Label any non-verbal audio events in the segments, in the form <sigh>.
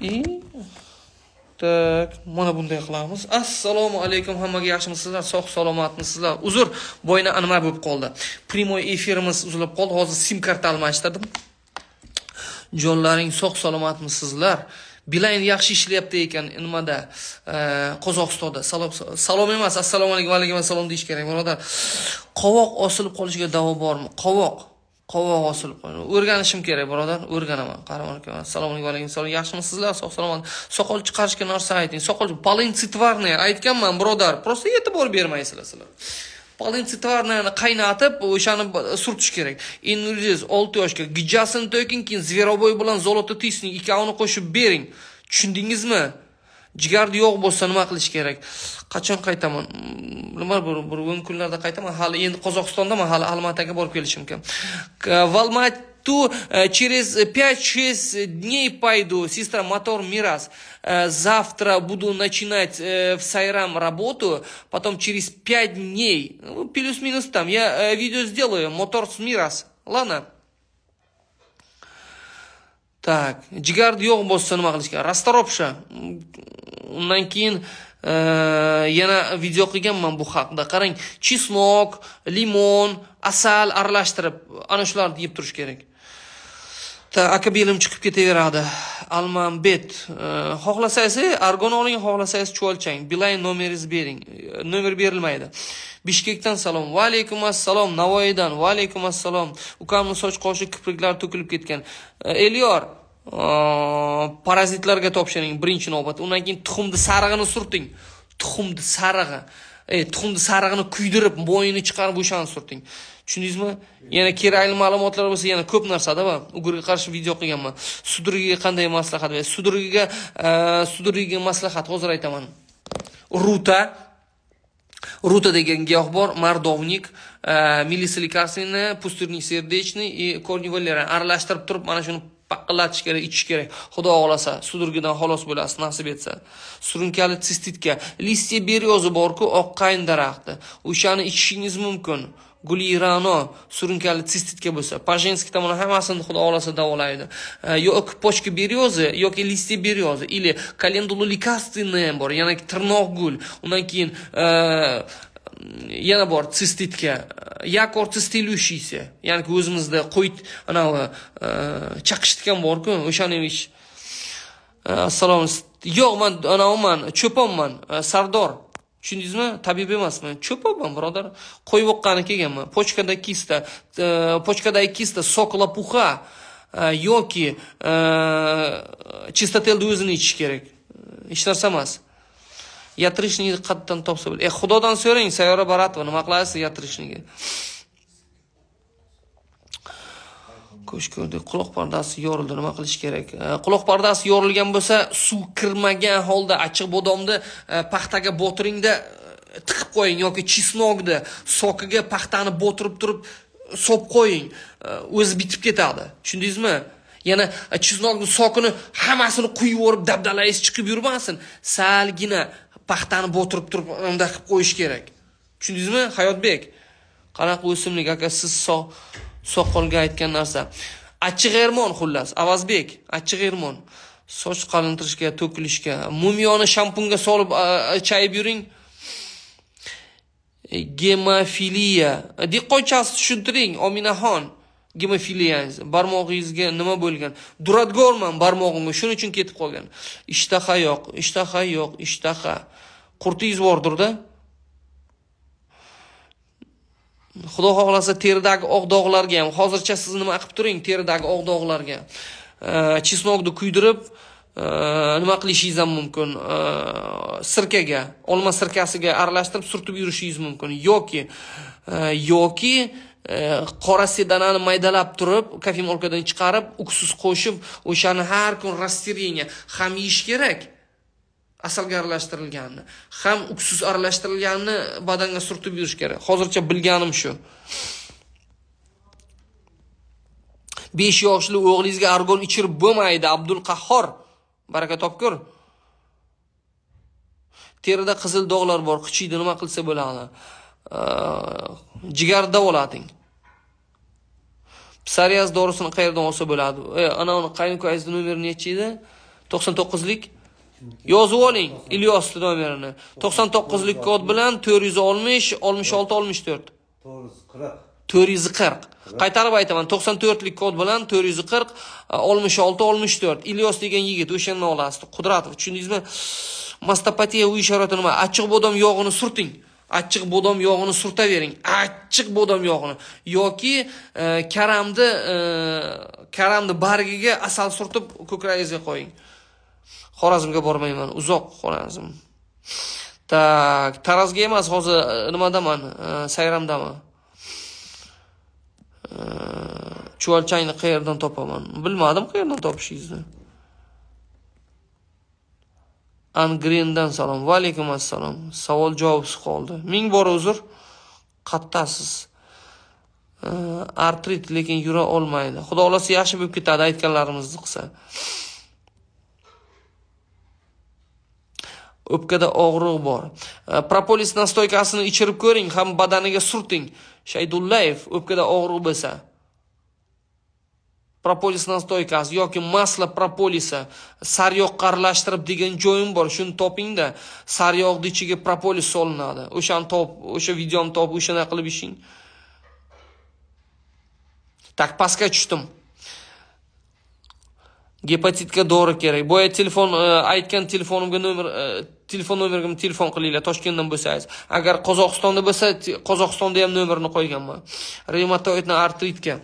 и так mana bunday qilamiz assalomu alaykum hammaga yaxshimisizlar sog' salomatmisizlar uzr boyna anima bo'lib qoldi primoy efirimiz uzilib qoldi hozir sim karta almashtirdim jonlaring sog' salomatmisizlar Bilayn yaxshi ishlayapti ekan nimada Qozog'istonda. Salom salom emas, assalomu alaykum, va alaykum assalom deyish kerak, birodar. Qovoq osilib qolishiga davo bormi? Qovoq osilib hosil o'rganishim kerak birodar o'rganaman qaramay aka assalomu alaykum alaykum assalom yaxshimisizlar sog' salomat soqol chiqarishga narsa ayting soqol palintitvarniy aytganman birodar просто e'tibor bermaysizlar sizlar palintitvarniyani qaynatib o'shani surtish kerak ingredients olti yoshga gijjasini to'king keyin зверобой bilan золото тисни ikkovini qo'shib bering tushundingizmi jigarni yo'q bo'lsa nima qilish kerak qachon qaytaman nima bir bugun kunlarda qaytaman hali endi qozog'istondaman hali almataga borib kelishim kerak в алмату через пять шесть дней пойду сестра мотор мирас завтра буду начинать в сайрам работу потом через пять дней плюс-минус там я видео сделаю мотор с мирас ладно Так, jigarni yo'q bo'lsa nima qilish kerak? Расторопша. undan keyin eh, yana video qilganman bu haqida qarang chesnok limon asal aralashtirib ana shularni yeb turish kerak aka belim chiqib ketaveradi almanbet eh, xohlasangiz argon oling xohlasangiz chuvalchang bilayn nomeringizni bering eh, nomer berilmaydi bishkekdan salom va alaykum assalom navoiydan va alaykum assalom ukamni soch qoshi kipriklari to'kilib ketgan elyor parazitlarga topshiring birinchi navbatda undan keyin tuxumni sarig'ini surting tuxumni sarig'i e, tuxumni sarig'ini kuydirib bo'yini chiqarib o'shani surting tushundingizmi yana kerakli ma'lumotlar bo'lsa yana ko'p narsada va ugurga qarshi video qilganman sudrigiga qanday maslahat berasiz sudrigiga sudrigiga maslahat hozir aytaman ruta ruta degan giyoh bor mardovnik milisa лекарственный пустырник сердечный и корни валера aralashtirib turib mana shuni shapaqillatish kerak ichish kerak xudo xohlasa sudurgidan xalos bo'lasiz nasib etsa surunkali sistitka listya beryozi borku oq qayin daraxti o'shani ichishingiz mumkin gulirano surunkali sistitka bo'lsa pajenskiy tomon hammasini xudo xohlasa davolaydi yoki pochka beryozi yoki listya beryozi или календула лекарственная bor yana tirnoq gul undan keyin yana bor sistitga yakor cistilyushiysi ya'ni o'zimizda qo'y anavi e, chaqishitgan borku o'shani ish e, assalomu yo'q man anaviman cho'ponman e, sardor tushundingizmi tabib emasman cho'ponman birodar qo'y boqqani kelganman pochkada kista pochkadagi kista sok lapuxa yoki chistotelni o'zini ichish kerak hech narsa emas yatirishnikni qayerdan topsa bo'ladi e xudodan so'rang sayyora baratova nima qilasiz yatirishnikni ko'sh ko'rdik quloq pardasi yorildi nima qilish kerak e, quloq pardasi yorilgan bo'lsa suv kirmagan holda achchiq bodomni e, paxtaga botiringda e, tiqib qo'ying yoki chesnokni sokiga paxtani botirib turib solib qo'ying o'zi bitib ketadi tushundingizmi yana chesnokni sokini hammasini quyib yuborib dabdalangiz chiqib yurmasin salgina paxtani botirib turib unda qilib qo'yish kerak tushundingizmi hayotbek qanaqa o'simlik aka siz soqolga aytgan narsa achchiq ermon xullas avazbek achchiq ermon soch qalintirishga to'kilishga mumiyoni shampunga solib chayib yuring gemofiliya dehqonchasi tushuntiring ominaxon gemofiliyangiz barmog'ingizga nima bo'lgan duradgorman barmog'imga shuning uchun ketib qolgan ishtaha yo'q ishtaha yo'q ishtaha qurtingiz bordirda xudo xohlasa teridagi oq dog'larga ham hozircha siz nima qilib turing teridagi oq dog'larga chesnokni kuydirib nima qilishingiz ham mumkin sirkaga olma sirkasiga aralashtirib surtib yurishingiz mumkin yoki yoki Э, qora sedanani maydalab turib kofemolkadan chiqarib uksus qo'shib o'shani har kun растирение ham yeyish kerak asalga aralashtirilganini ham uksus aralashtirilganini badanga surtib yurish kerak hozircha bilganim shu besh yoshli o'g'lingizga argon ichirib bo'lmaydi abdul qahhor baraka topkur terida qizil dog'lar bor qichiydi nima qilsa bo'ladi jigar davolating psoriaz dorisini qayerdan olsa bo'ladi e, uni qaynukangizni nomeri nechi edi to'qson to'qqizlik yozib oling ilyosni nomerini to'qson to'qqizlik kod bilan to'rt yuz oltmish oltmish olti oltmish to'rt to'rt yuz qirq qaytarib aytaman to'qson to'rtlik kod bilan to'rt yuz qirq oltmish olti oltmish to'rt ilyos degan yigit o'shandan olasiz qudratov tushundingizmi mastopatiya uy sharoiti nima achchiq bodom yog'ini surting achchiq bodom yog'ini surtavering achchiq bodom yog'ini yoki e, karamni e, karamni bargiga asal surtib ko'kragingizga qo'ying xorazmga bormayman uzoq xorazm tak tarozga emas hozir e, nimadaman sayramdaman chuvalchangni qayerdan topaman bilmadim qayerdan topishingizni angrendan salom va alaykum assalom savol javobsiz qoldi ming bor uzr qattasiz artrit lekin yura olmaydi xudo xohlasa yaxshi bo'lib ketadi aytganlarimizni qilsa o'pkada og'riq bor propolis nastoykasini ichirib ko'ring ham badaniga surting shaydullayev o'pkada og'riq bo'lsa propolis nastoykasi yoki masla propolisi sariyog' aralashtirib degan joyim bor shuni topingda saryoqni ichiga propolis solinadi o'shani top o'sha videoni top o'shanaqa qilib ishing так pastga tushdim gepatitga dori kerak boya telefon e, aytgan telefonimga nomer e, telefon nomerimga telefon qilinglar toshkentdan bo'lsangiz agar qozog'istonda bo'lsa qozog'istonda ham nomerini qo'yganman reumatoidni artritga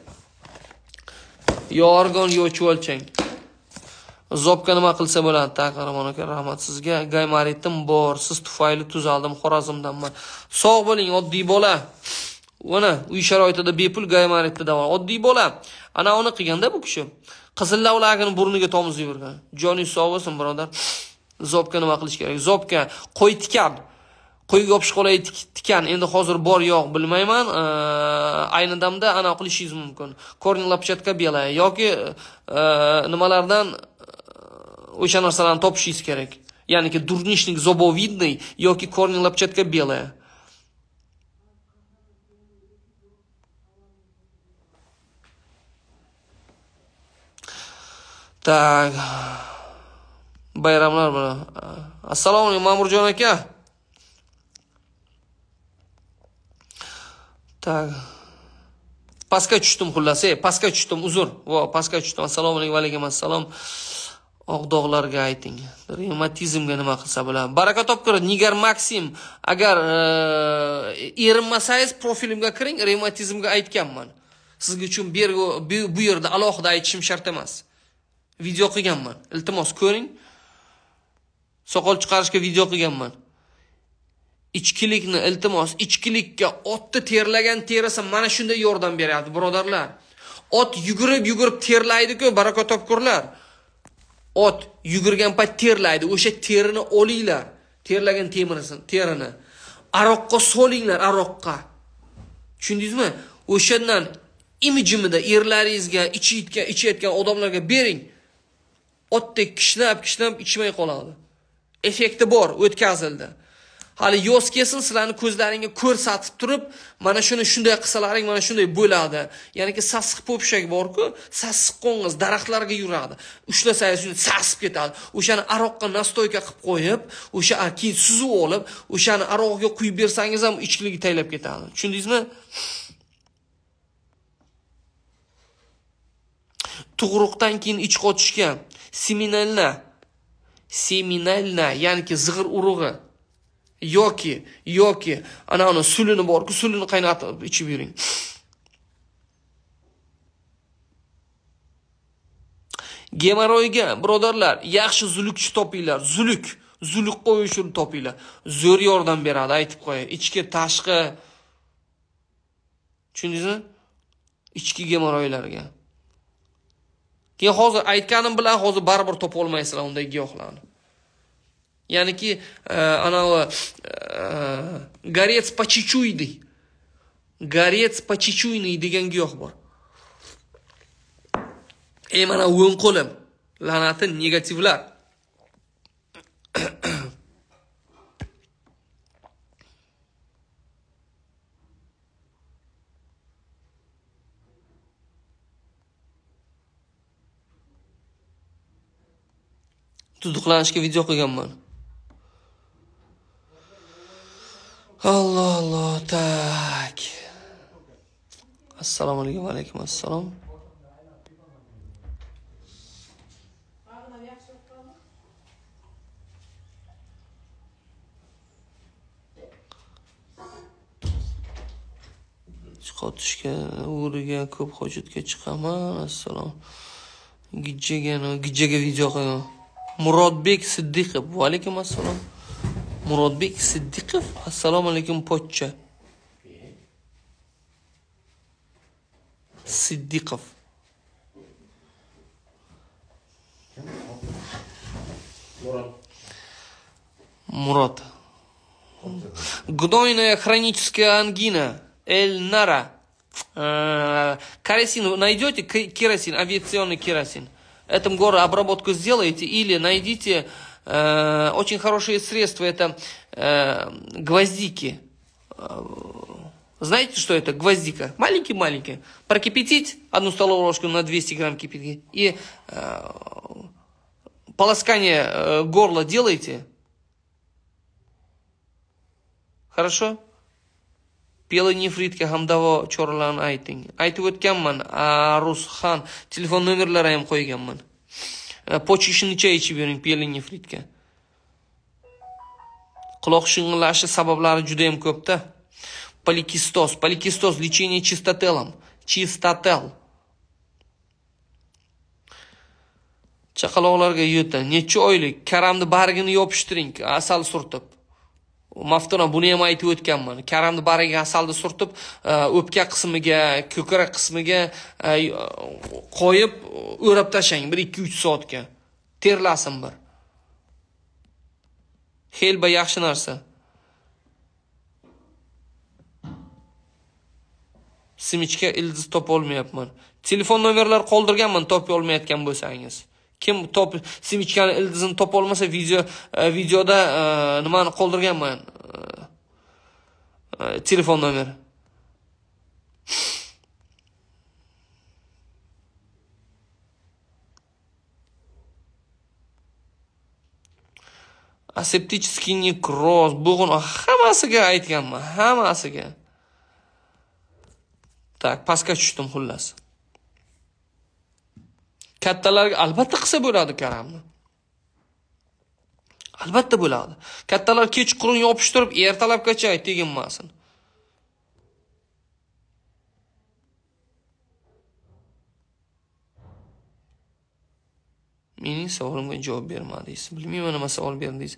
yorgon olchang zobka nima qilsa bo'ladi так qahramon aka rahmat sizga gaymaritim bor siz tufayli tuzaldim xorazmdanman sog' bo'ling oddiy bola mana uy sharoitida bepul gaymaritni davo oddiy bola ana uni qilganda bu kishi qizil lavlagini burniga tomizib yurgan joning sog' bo'lsin birodar zobka nima qilish kerak zobka qo'y tikan qo'yga yopishib qolay tikan endi hozir bor yo'q bilmayman ayni damda anaqa qilishingiz mumkin korni лопчатка белая yoki e, nimalardan e, o'sha narsalarni topishingiz kerak ya'niki дурничник зобовидный yoki корни лопчатка белая Так. Bayramlar bilan. Assalomu alaykum Ma'murjon aka. Так. pastga tushdim xullas ey pastga tushdim uzr vo pastga tushdim assalomu alaykum vaalaykum assalom oqdog'larga ayting revmatizmga nima qilsa bo'ladi baraka topkur nigar maksim agar erinmasangiz profilimga kiring revmatizmga aytganman sizga uchun bu yerda alohida aytishim shart emas video qilganman iltimos ko'ring soqol chiqarishga video qilganman ichkilikni iltimos ichkilikka otni terlagan terisi mana shunday yordam beradi birodarlar ot yugurib yugurib terlaydi-ku topkurlar ot yugurgan payt terlaydi o'sha terini olinglar terlagan temirisini terini aroqqa solinglar aroqqa tushundingizmi o'shandan imijimida erlaringizga ichayotgan ichayotgan odamlarga bering otdek kishnab kishnab ichmay qoladi effekti bor o'tkazildi hali yoz kelsin sizlarni ko'zlaringga ko'rsatib turib mana shuni shunday qilsalaring mana shunday bo'ladi ya'niki sassiq po'pishak borku sassiq qo'ng'iz daraxtlarga yuradi ushlasangiz shunday sasib ketadi o'shani aroqqa nastoyka qilib qo'yib o'sha keyin suzib olib o'shani aroqga quyib bersangiz ham ichkiligi taylab ketadi tushundingizmi tug'ruqdan keyin ich qochishga seminalna seminalna ya'niki zig'ir urug'i yoki yoki anavini sulini borku sulini qaynatib ichib yuring gemoroyga birodarlar yaxshi zulukchi topinglar zuluk zuluk qo'yuvchini topinglar zo'r yordam beradi aytib qo'yay ichki tashqi tushundingizmi ichki gemoroylarga keyin hozir aytganim bilan hozir baribir topolmaysizlar unday giyohlarni ya'niki anavi gorец почечуйный gorец почечуйный degan giyoh bor ey mana o'ng qo'lim la'nati negativlar tutuqlanishga video qilganman Allah Allah tak assalomu alaykum va alaykum assalom chiqotishga o'g'riga ko'p hojatga chiqaman assalom gijjaga gijjaga video qilgan murodbek siddiqov va alaykum assalom murodbek siddiqov assalomu alaykum pochcha siddiqov Мурат, Гнойная хроническая ангина. Эльнара. Э, керосин. найдете керосин, авиационный керосин. Этом горе обработку сделаете или найдите Э, очень хорошие средства, это э, гвоздики. Э, знаете, что это? Гвоздика. Маленькие-маленькие. Прокипятить одну столовую ложку на 200 грамм кипятки. И э, полоскание э, горла делаете. Хорошо? Белый нефритка хамдаво чорлан айтинг. Айтып өткәнмен, Арусхан, телефон номерларын ham qo'yganman. pochishnicha ichib yuring pielingefritga quloq shing'illashi sabablari juda yam ko'pda polikistoz polikistoz лечение чистотелом чистотел chaqaloqlarga yo'ta necha oylik karamni bargini yopishtiring asal surtib maftuna buni ham aytib o'tganman karamni bariga asalni surtib e, o'pka qismiga ko'krak qismiga e, qo'yib o'rab tashlang bir ikki uch soatga terlasin bir helba yaxshi narsa simichka ildiz topolmayapman telefon nomerlar qoldirganman topa olmayotgan bo'lsangiz kim top sevichkani ildizini topolmasa video e, videoda e, nimani qoldirganman e, telefon nomeri aseptический nekroz bo'g'in hammasiga aytganman hammasiga так pastga tushdim xullas kattalarga albatta qilsa bo'ladi karamni albatta bo'ladi kattalar kechqurun yopishtirib ertalabgacha teginmasin mening savolimga javob bermadingiz bilmayman nima savol berdingiz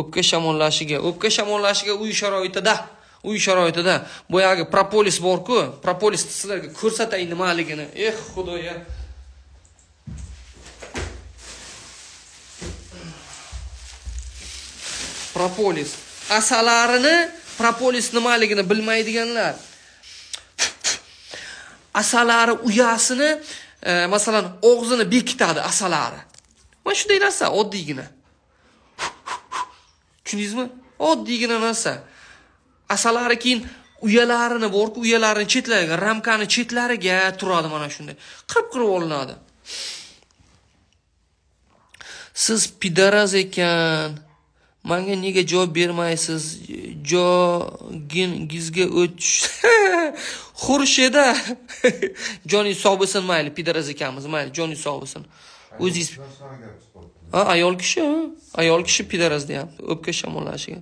o'pka shamollashiga o'pka shamollashiga uy sharoitida uy sharoitida boyagi propolis borku propolisni sizlarga ko'rsatay nimaligini eh xudoya propolis asalarini propolis nimaligini bilmaydiganlar asalari uyasini e, masalan og'zini bekitadi asalari mana shunday narsa oddiygina tushundingizmi oddiygina narsa asalari keyin uyalarini borku uyalarini chetlariga ramkani chetlariga turadi mana shunday qirib qirib olinadi siz pidaraz ekan manga nega javob bermaysiz jogingizga o'tish <laughs> xurshida <laughs> joning sog' bo'lsin mayli pidaraz ekanmiz mayli joning sog' bo'lsin o'zingiz ha ayol kishi ayol kishi pidaraz deyapti o'pka shamollashiga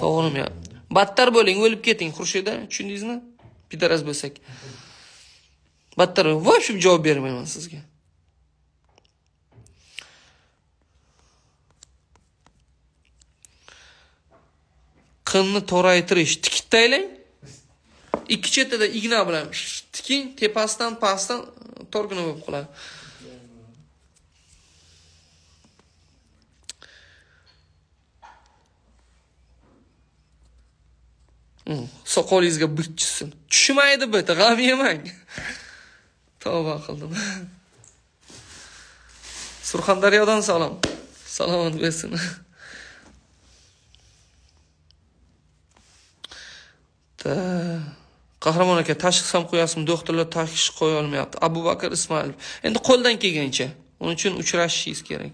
to'g'rimi battar bo'ling o'lib keting xurshida tushundingizmi pidaraz bo'lsak battar voy javob bermayman sizga qinni toraytirish tikib taylang ikki chetida igna bilan tiking tepasidan pastdan torgina bo'lib qoladi hmm, soqolingizga bit tushsin tushmaydi bit g'am yemang <laughs> tavba qildim <laughs> surxondaryodan salom salomat bo'lsin <laughs> Э, qahramon aka tashxis ham qo'yasizmi doktorlar tashxis qo'ya olmayapti abu bakr ismoilov endi qo'ldan kelgancha uning uchun uchrashishingiz kerak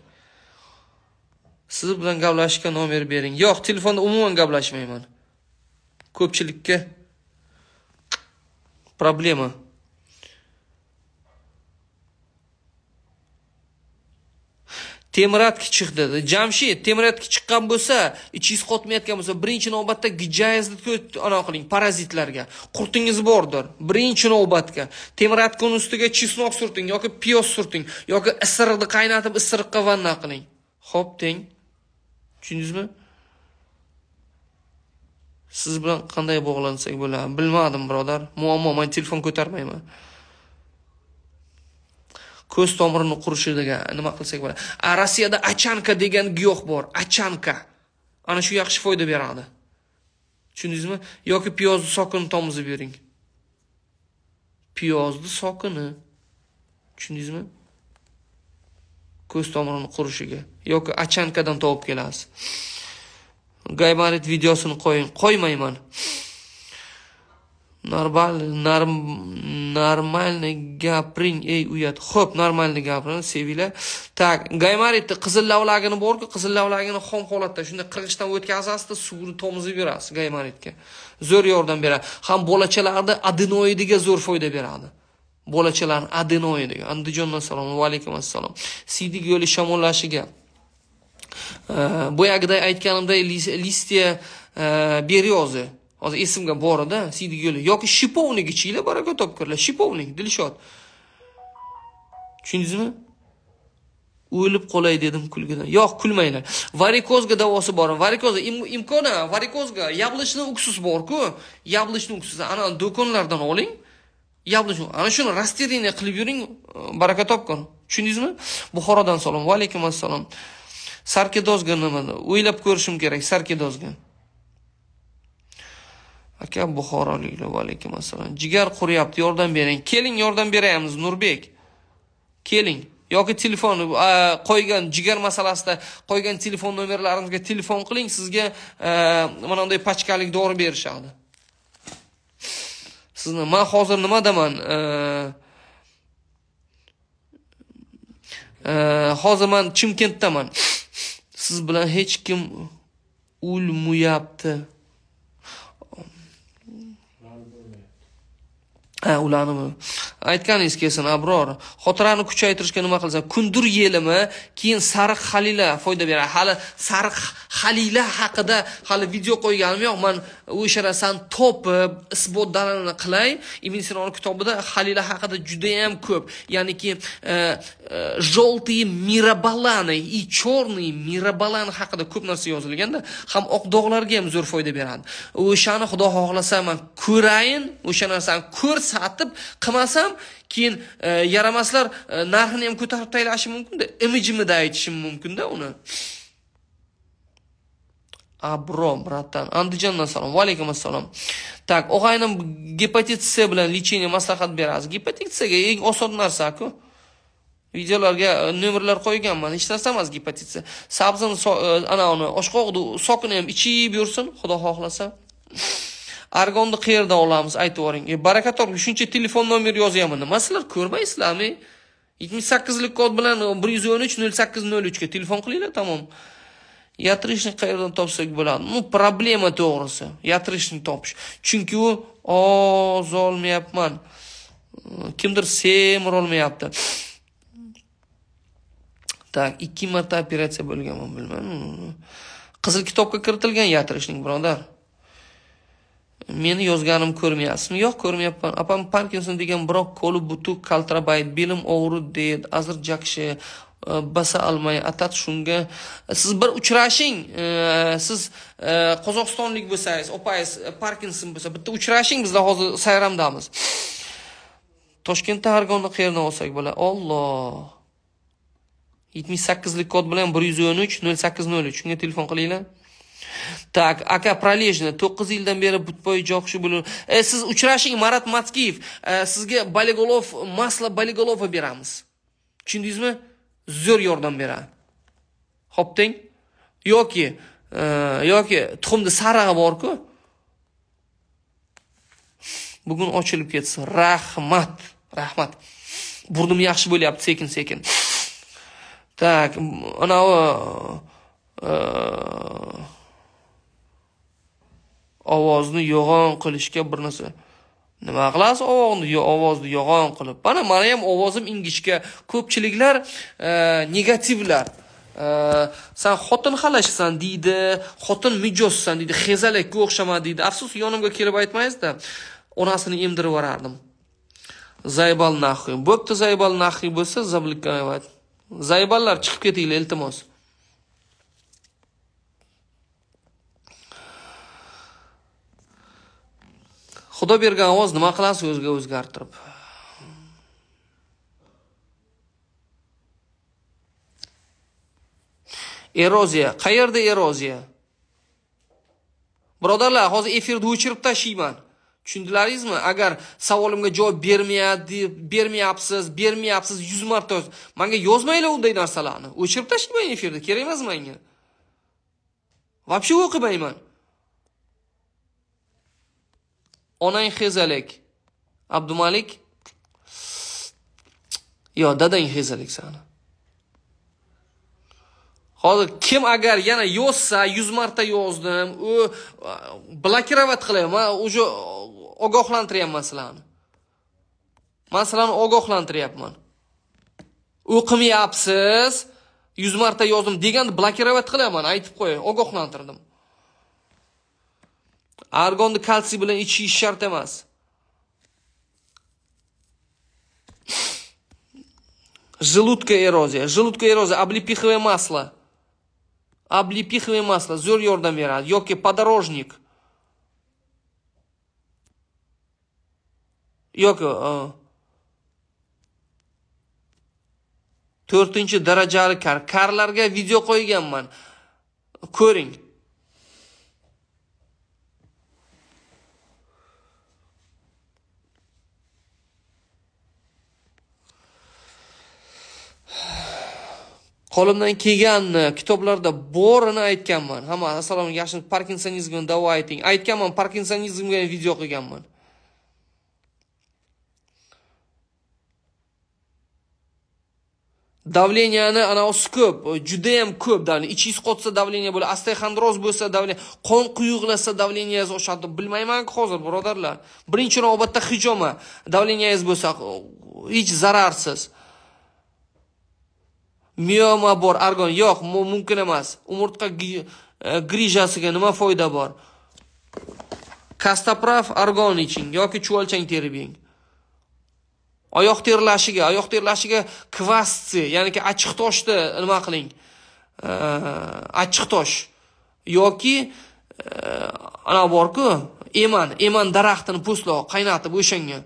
siz bilan gaplashishga nomer bering yo'q telefonda umuman gaplashmayman ko'pchilikka problema temiratki chiqdi jamshid temiratki chiqqan bo'lsa ichingiz qotmayotgan bo'lsa birinchi navbatda gijayezni anaqa qiling parazitlarga qurtingiz bordir birinchi navbatga temiratkani ustiga chesnok surting yoki piyoz surting yoki isiriqni qaynatib isiriqqa vanna qiling ho'p teng tushundingizmi siz bilan qanday bog'lansak bo'ladi bilmadim birodar muammo man telefon ko'tarmayman ko'z tomirini degan nima qilsak bo'ladi a rossiyada achanka degan giyoh bor achanka ana shu yaxshi foyda beradi tushundingizmi yoki piyozni sokini tomizib yuring piyozni sokini tushundingizmi ko'z tomirini qurishiga yoki achankadan topib kelasiz gaymarit videosini qo'ying qo'ymayman normal normalni gapiring ey uyat xo'p normalni gapiring sevinglar так gaymaritni qizil lavlagini borku qizil lavlagini xom holatda shunday qirg'ichdan o'tkazasizda suvni tomizib berasiz gaymaritga zo'r yordam beradi ham bolachalarni adenoidiga zo'r foyda beradi bolachalarni adenoidiga andijondan salom va alaykum assalom siydik yo'li shamollashiga e, boyagiday aytganimday listya e, beryozi hozir esimga borida yo'li yoki shipovnik ichinglar baraka topkurlar shipovnik dilshod tushundingizmi o'lib qolay dedim kulgidan yo'q kulmanglar varikozga davosi bor varikoza im, imkoni varikozga яблочный uksus borku яблочный uksus ana do'konlardan oling яблочный ana shuni растерение qilib yuring baraka topgin tushundingizmi buxorodan salom va alaykum assalom sarkidozga nima o'ylab ko'rishim kerak sarkidozga akam buxoroliklar vaalaykum assalom jigar quryapti yordam bering keling yordam beraymiz nurbek keling yoki telefon e, qo'ygan jigar masalasida qo'ygan telefon nomerlarimizga telefon qiling sizga e, mana bunday pachkalik dori berishadi sizni man hozir nimadaman e, hozir man chimkentdaman siz bilan hech kim ulmuyapti out of ha ularnimi aytganingiz kelsin abror xotirani kuchaytirishga nima qilsa kundur yelimi keyin sariq halila foyda beradi hali sariq halila haqida hali video qo'yganim yo'q man o'sha narsani topib isbot dalilini qilay ibn sinoni kitobida halila haqida judayam ko'p ya'niki e, e, желтый mirabalani и черный mirabalan haqida ko'p narsa yozilganda ham oq dog'larga ham zo'r foyda beradi o'shani xudo xohlasa man ko'rayin o'sha narsani ko'rsam satib qilmasam keyin e, yaramaslar e, narxini ham ko'tarib tashlashi mumkinda imijimida aytishim mumkinda uni abro братан. Andijondan salom. Va alaykum assalom. Так, og'aynim gepatit C bilan lecheniya maslahat berasiz. Gepatit C ga eng oson narsa-ku. Videolarga e, nomerlar qo'yganman. Hech narsa emas gepatit C. Sabzini ana uni sokini ham ichib yursin, xudo xohlasa. argonni qayerdan olamiz aytib yuboring e, baraka toping shuncha telefon nomer yozyapman nima sizlar ko'rmaysizlarmi yetmish sakkizlik kod bilan bir yuz o'n uch nol sakkiz nol uchga telefon qilinglar tamom yatrishni qayerdan topsak bo'ladi ну problema to'g'risi yatrishni topish chunki u ozolmayapman kimdir semirolmayapti так ikki marta operatsiya bo'lganmi bilmayman qizil kitobga kiritilgan yatirishning birodar meni yozganimni ko'rmayapsizmi yo'q ko'rmayapman opam parkinson degan biroq qo'li butuk kaltrabayt belim og'ri deydi azir jakshi e, basa olmay atat shunga siz bir uchrashing e, siz e, qozog'istonlik bo'lsangiz opangiz parkinson bo'lsa bitta uchrashing bizda hozir sayramdamiz toshkentda har gonni qayerdan olsak bo'ladi olloh yetmish sakkizlik kod bilan bir yuz o'n uch nol sakkiz nol uch shunga telefon qilinglar так aka пролежный to'qqiz yildan beri butboy joqishi bo'lib e, siz uchrashing marat matkiyev e, sizga baligolov masla baligolovni beramiz tushundingizmi zo'r yordam beradi ho'p deng yoki e, yoki tuxumni sarig'i borku bugun ochilib ketsin rahmat rahmat burnim yaxshi bo'lyapti sekin sekin так anavi e, ovozni yo'g'on qilishga bir narsa nima qilasiz ovozni ovozni yo'g'on qilib mana mani ham ovozim ingichka ko'pchiliklar e, negativlar e, san xotin xalashsan deydi xotin mijozsan deydi hezalakka o'xshama deydi afsus yonimga kelib aytmaysizda onasini emdirib yuborardim zaybal nahiy bo'pti zaybal nahiy bo'lsa zablikkayvat zayballar chiqib ketinglar iltimos xudo bergan ovoz nima qilasiz o'ziga o'zgartirib eroziya qayerda eroziya birodarlar hozir efirni o'chirib tashlayman tushundilaringizmi agar savolimga javob bermayapti bermayapsiz bermayapsiz yuz marta manga yozmanglar unday narsalarni o'chirib tashlayman efirni kerak emas manga вообще o'qimayman onang xezalik abdumalik yo dadang xezalik sani hozir kim agar yana yozsa yuz marta yozdim u blokirovat qilyapman уже ogohlantiryapman sizlarni man sizlarni ogohlantiryapman u qilmayapsiz yuz marta yozdim deganda blokirovat qilyapman aytib qo'yay ogohlantirdim argonni kalsiy bilan ichish shart emas желудка эрозия желудка эрозия облепиховое масло облепиховое масло zo'r yordam beradi yoki подорожник yoki to'rtinchi darajali kar karlarga video qo'yganman ko'ring qo'limdan kelganini kitoblarda borini aytganman hamma assalomu yaxshi parkinsonizmni davo ayting aytganman parkinsonizmga video qilganman davleniyani anavisi ko'p judayam ko'p davleniya ichingiz qotsa davleniya bo'ladi osteoxondroz bo'lsa davleniya qon quyuqlasa davleniyangiz oshadi bilmaymanku hozir birodarlar birinchi navbatda hijoma davleniyangiz bo'lsa hech zararsiz miyoma bor argon yo'q mumkin emas umurtqa e, grijasiga nima foyda bor kastoprav argon iching yoki chuvolchang terib yeng oyoq terlashiga oyoq terlashiga kvastsiy ya'niki achchiq toshni nima qiling e, achchiq tosh yoki e, anavi borku eman eman daraxtini po'stloq qaynatib o'shanga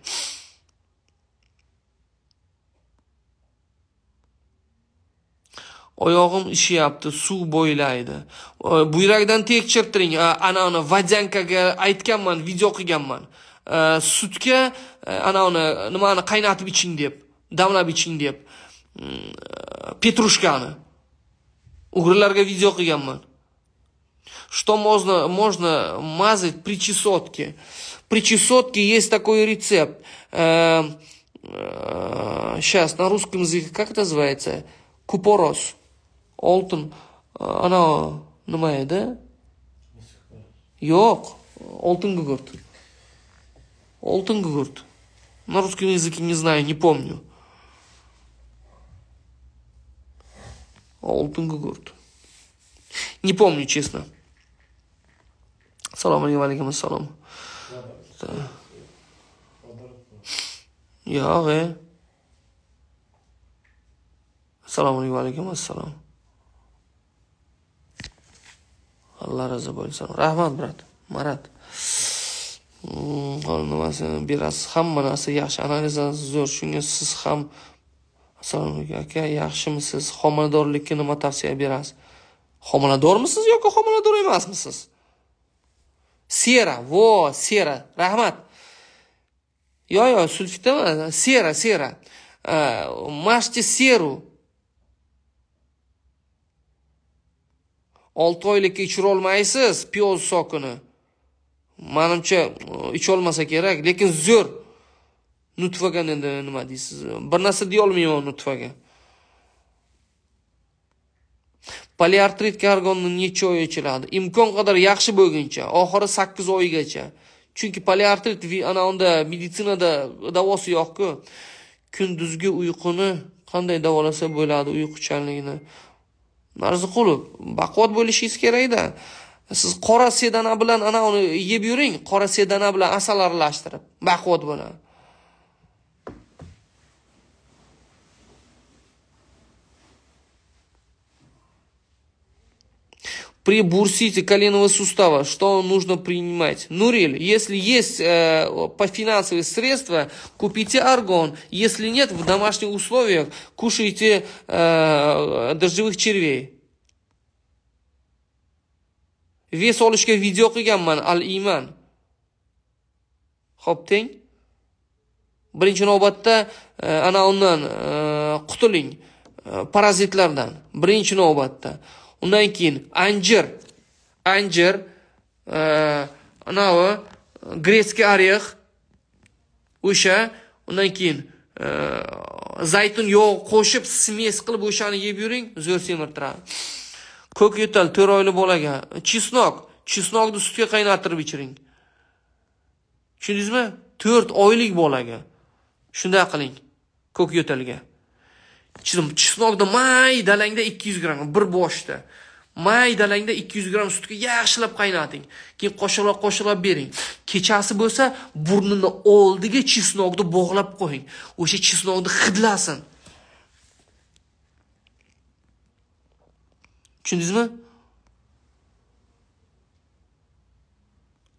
oyog'im ishiyapti suv bo'ylaydi buyrakdan tekshirtiring anavni vadyankaga aytganman video qilganman sutga anavni nimani qaynatib iching deb damlab iching deb petrushkani угрыларга видео qilganman что можно, можно мазать при чесотке. При чесотке есть такой рецепт. Э, э, сейчас на русском языке как это называется? Купорос oltin ana nima edi yo'q oltin gugurt oltin gugurt на русском языке не знаю не помню oltin gugurt не помню честно салам алейкум алейкум ассалом yo'q e assalomu alaykum alaykum assalom alloh rozi bo'lsin rahmat brat marat hmm, nimasini berasiz hamma narsa yaxshi analizasi zo'r shunga siz ham assalomu alaykum aka yaxshimisiz homiladorlikka nima tavsiya berasiz homiladormisiz yoki homilador emasmisiz sera vo sera rahmat yo yo sudfitama sera sera mashti seru 6 oylikka ichira olmaysiz piyoz sokini manimcha e, icholmasa kerak lekin zo'r nutfaga endi nima deysiz bir narsa deyolmayman nutfaga poliartrit kargonni necha oy ichiladi imkon qadar yaxshi bo'lguncha oxiri sakkiz oygacha chunki poliartrit ana unda meditsinada davosi yo'qku kunduzgi uyquni qanday davolasa bo'ladi uyquchanlikni Narziqulov baquvvat bo'lishingiz kerakda. Siz qora sedana bilan ana uni yeb yuring, qora sedana bilan asal aralashtirib baquvvat bo'ladi. при бурсите коленного сустава, что нужно принимать? Нуриль, если есть э, по финансовые средства, купите аргон. Если нет, в домашних условиях кушайте э, дождевых червей. весь олишка видео аль иман. Хоп, тень. birinchi navbatda ana undan qutuling parazitlardan birinchi navbatda undan keyin anjir anjir e, anavi gretsky orex o'sha undan keyin e, zaytun yog'i qo'shib smes qilib o'shani yeb yuring zo'r semirtiradi ko'k yo'tal to'rt oyli bolaga chesnok chesnokni sutga qaynatirib ichiring tushundingizmi to'rt oylik bolaga shunday qiling ko'k yo'talga chisnokda maydalangda 200 gramm bir boshda maydalangda 200 gramm sutga yaxshilab qaynating keyin qoshiqlab qoshiqlab bering kechasi bo'lsa burnini oldiga chesnokni bog'lab qo'ying o'sha chesnokni hidlasin tushundingizmi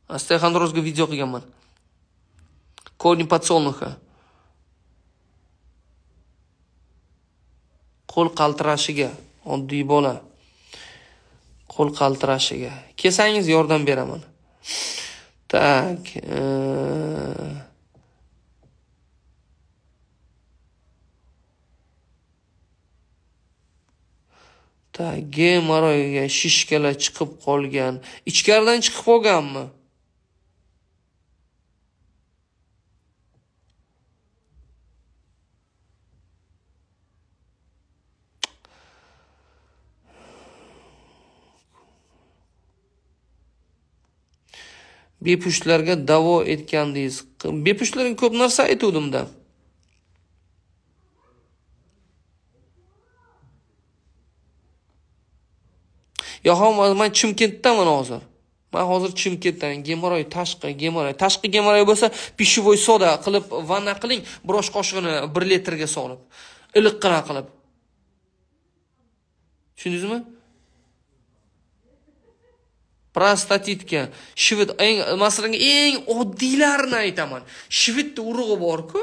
asta video qilganman корни подсолнуха qo'l qaltirashiga oddiy bola qo'l qaltirashiga kelsangiz yordam beraman так так e, gemoroyga shishkalar chiqib qolgan ichkaridan chiqib qolganmi bepushtlarga davo etgandingiz bepushtlarga ko'p narsa aytuvdimda yo'q man chimkentdaman hozir man hozir chimkentdan gemoroy tashqi gemoroy tashqi gemoroy bo'lsa пищевой soda qilib vanna qiling birosh qoshig'ini qoshiqini bir litrga solib iliqqina qilib tushundingizmi prostatitga shvit eng masalan eng oddiylarini aytaman shvitni urug'i borku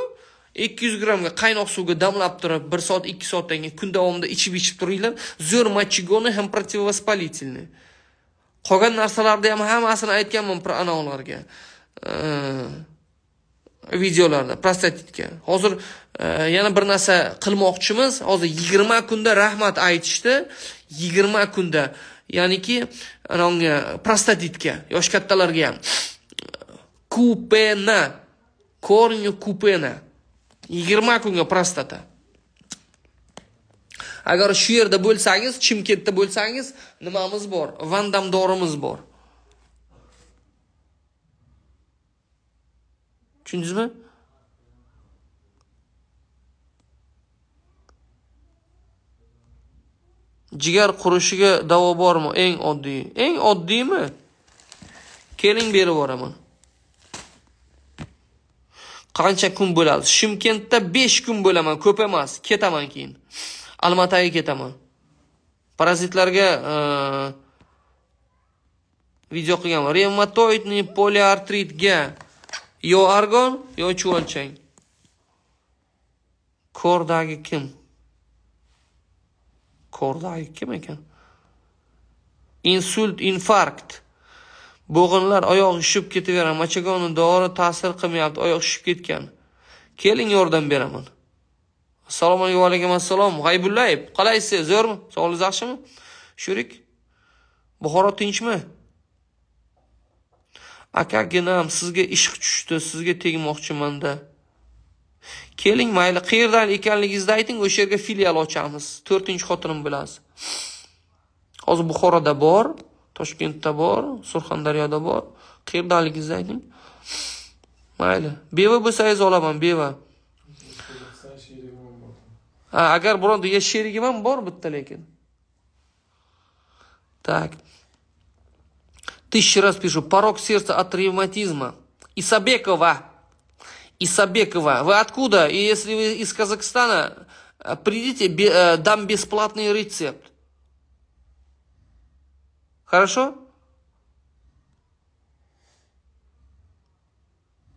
ikki yuz grammga qaynoq suvga damlab turib bir soat ikki soatdan keyin kun davomida ichib ichib turinglar zo'r мочегонный ham противовоспалительный qolgan narsalarni ham hammasini aytganman bir anavilarga videolarda prostatitga hozir e, yana bir narsa qilmoqchimiz hozir yigirma kunda rahmat aytishdi yigirma kunda ya'niki anavi prostatitga yosh kattalarga ham kupena корню kupena yigirma kunga prostata agar shu yerda bo'lsangiz chimkentda bo'lsangiz nimamiz bor vandam dorimiz bor tushundingizmi jigar qurishiga davo bormi eng oddiy eng oddiymi keling berib yuboraman qancha kun bo'ladi shimkentda besh kun bo'laman ko'p emas ketaman keyin almataga ketaman parazitlarga e, video qilganman revmatoidniy poliartritga yo argon yo chuvalchang ko'rdagi kim kordayev kim ekan insult infarkt bo'g'inlar oyoq shishib ketaveradi machagonni dori ta'sir qilmayapti oyoq shishib ketgan keling yordam beraman assalomu alaykum vaalaykum assalom g'aybullayev qalaysiz zo'rmi sog'lig'ingiz yaxshimi shurik buxoro tinchmi akaginam sizga ishq tushdi sizga tegmoqchimanda keling mayli qayerdan ekanligingizni ayting o'sha yerga filial ochamiz to'rtinchi xotinim bilasiz hozir buxoroda bor toshkentda bor surxondaryoda bor qayerdanligingizni ayting mayli beva bo'lsangiz olaman beva ha agar biron yer sherigim ham bor bitta lekin так тысячи раз пишу порог сердца от ревматизма исабекова Исабекова, вы откуда? И если вы из Казахстана, придите, дам бесплатный рецепт. Хорошо?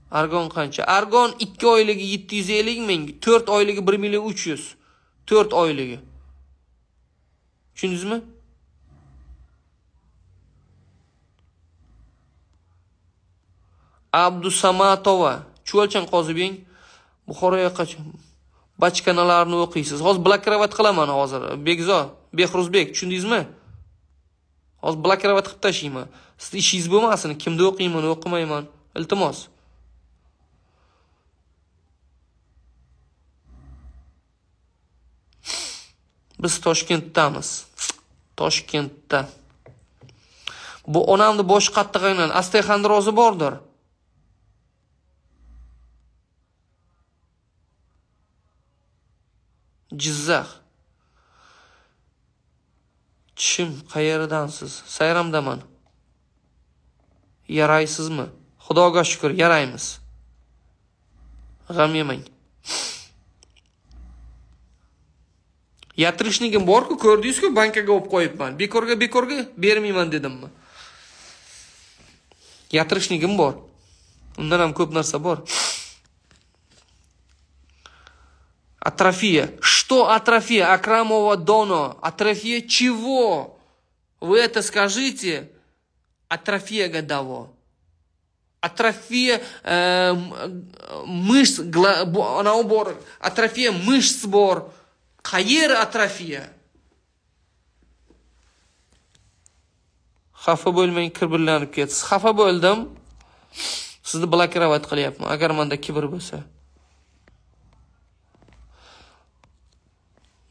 argon qancha argon ikki oyligi yetti yuz ellik ming to'rt oyligi bir million uch yuz to'rt oyligi tushundingizmi abdusamatova chuvalchan qozib yeng buxoro yoqqa bachkanalarni o'qiysiz hozir blokirovat qilaman hozir bekzod behruzbek tushundingizmi hozir blokirovat qilib tashlayman sizni ishingiz bo'lmasin kimda o'qiyman o'qimayman iltimos biz toshkentdamiz toshkentda bu onamni boshi qattiq aylanadi astexandrozi bordir jizzax chim qayerdansiz sayramdaman yaraysizmi xudoga shukur yaraymiz g'am yemang yatirishnikim borku ko'rdingizku bankaga olib qo'yibman bekorga bekorga bermayman dedimmi yatirishnikim bor undan ham ko'p narsa bor Атрофия. Что атрофия? Акрамова доно. Атрофия чего? Вы это скажите. Атрофия годово. Атрофия э, мышц, гла, наобор, атрофия мышц сбор. Каир атрофия. xafa bo'lmang kibrlanib ketasiz xafa bo'ldim sizni blokirovать qilyapman agar manda kibr bo'lsa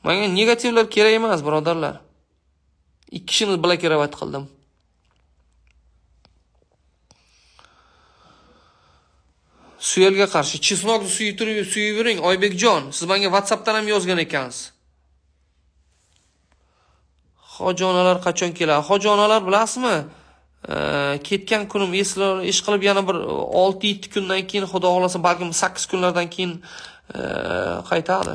Menga negativlar kerak emas, birodarlar. Ikki kishini blokirovat qildim. suyalga qarshi chesnokni suytirib suyib yuring oybekjon siz menga whatsappdan ham yozgan ekansiz hojonalar qachon keladi hojonalar bilasizmi ketgan kunim eslar ish qilib yana bir e, olti yetti kundan keyin xudo xohlasa balkim sakkiz kunlardan keyin e, qaytadi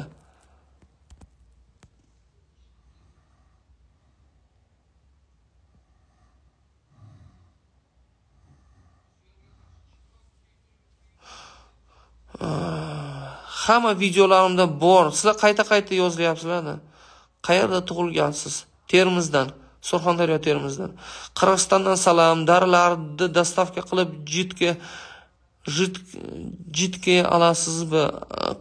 hamma videolarimda bor sizlar qayta qayta yozyapsizlarda qayerda tug'ilgansiz termizdan surxondaryo termizdan qirg'izistondan salam darilarni доставка qilib jitga jitga olasizmi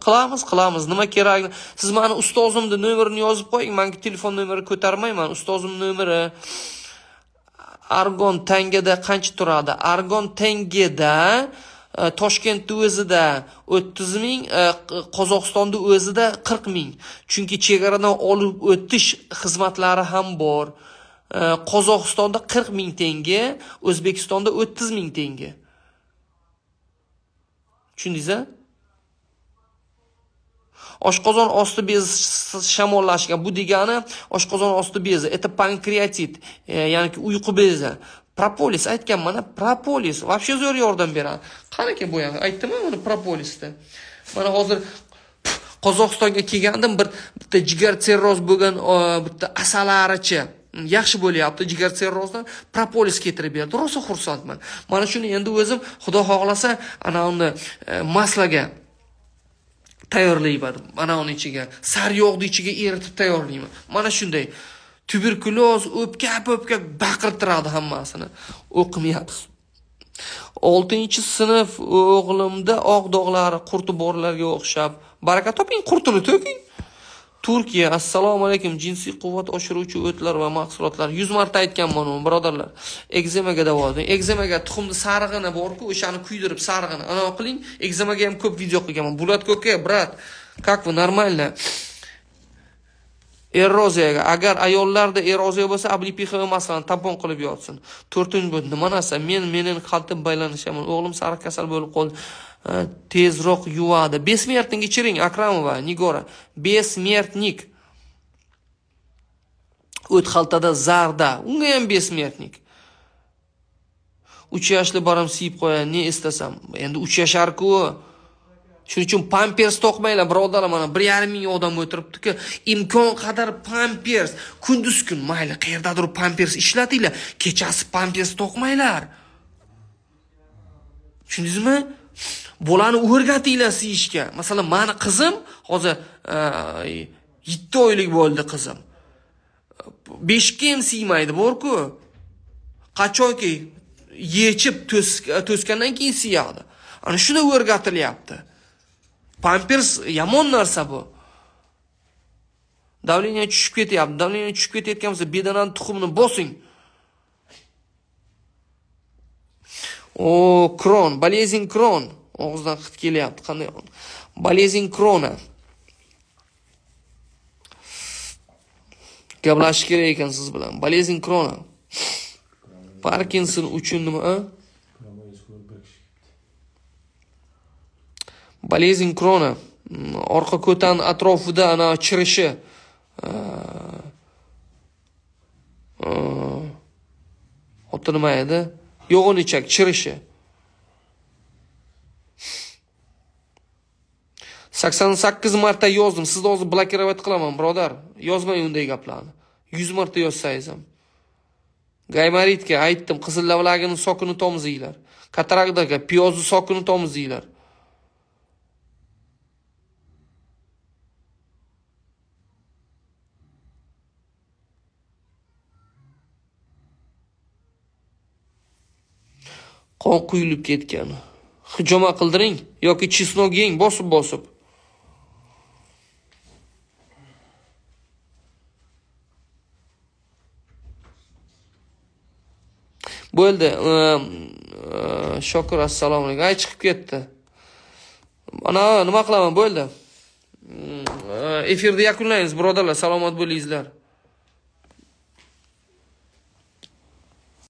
qilamiz qilamiz nima kerak siz mani ustozimni nomerini yozib qo'ying manga telefon nomeri ko'tarmayman ustozimni nomeri argon tangada qancha turadi argon tangada Э, toshkentni o'zida o'ttiz ming э, qozog'istonni o'zida qirq ming chunki chegaradan olib o'tish xizmatlari ham bor э, qozog'istonda qirq ming tenga o'zbekistonda o'ttiz ming tenga tushundingiz oshqozon osti bezi shamollashgan bu degani oshqozon osti bezi это pankreatit ya'ni uyqu bezi propolis aytgan mana propolis вообще zo'r yordam beradi qani ekan boyagi aytdimi mana propolisni mana hozir qozog'istonga kelgandim bir bitta jigar sirroz bo'lgan e, bitta asalarichi yaxshi bo'lyapti jigar sirrozdan propolis keltirib berdi rosa xursandman mana shuni endi o'zim xudo xohlasa anavini e, maslaga tayyorlayman anavini ichiga sariyog'ni ichiga eritib tayyorlayman mana shunday tuberkuloz o'pka po'pka baqirtiradi hammasini o'qimayapsiz oltinchi sinf o'g'limda oq dog'lari qurti borlarga o'xshab baraka toping qurtini to'king turkiya assalomu alaykum jinsiy quvvat oshiruvchi o'tlar va mahsulotlar yuz marta aytganman uni birodarlar ekzemaga davo ekzemaga tuxumni sarig'ini borku o'shani kuydirib sarig'ini anavi qiling ekzemaga ham ko'p video qilganman bulat brat как вы нормально eroziyaga agar ayollarda eroziya bo'lsa облепиховый masalan tampon qilib yotsin to'rtinchi bu nima narsa men menin qaltim baylanishyapman o'g'lim sariq kasal bo'lib qoldi e, tezroq yuvadi бессмертник ichiring akramova nigora besmertnik o't xaltada zarda unga ham besmertnik uch yoshli bolam siyib qo'yadi ne istasam endi uch yasharku shuning uchun pampers to'qmanglar birodarlar mana bir yarim ming odam o'tiribdiku imkon qadar pampers kunduz kun mayli qayerdadir pampers ishlatinglar kechasi pampers to'qmanglar tushundingizmi bolani o'rgatinglar siyishga masalan mani qizim hozir e, yetti oylik bo'ldi qizim beshikka ham siymaydi borku qachonki yechib to'sgandan keyin siyadi ana shuni o'rgatilyapti pampers yomon narsa bu давление tushib ketyapti давление tushib ketayotgan bo'lsa bedanani tuxumini bosing o kron болезнь kron og'izdan hid kelyapti qanday болезнь krona gaplashish kerak ekan siz bilan болезнь krona parkinson uchun nima болезнь крона orqa ko'tan atrofida ana chirishi oti nima edi yog'inichak chirishi sakson sakkiz marta yozdim sizni hozir blokirovать qilaman birodar yozmang unday gaplarni yuz marta yozsangiz ham gaymaritga aytdim qizil lavlagini sokini tomizinglar kataraktaga piyozni sokini tomizinglar qon quyilib ketgan hijoma qildiring yoki chesnok yeng bosib bosib bo'ldi ehm, ehm, shokir assalomu alaykum ay chiqib ketdi mana nima qilaman bo'ldi ehm, efirni yakunlaymiz birodarlar salomat bo'linglar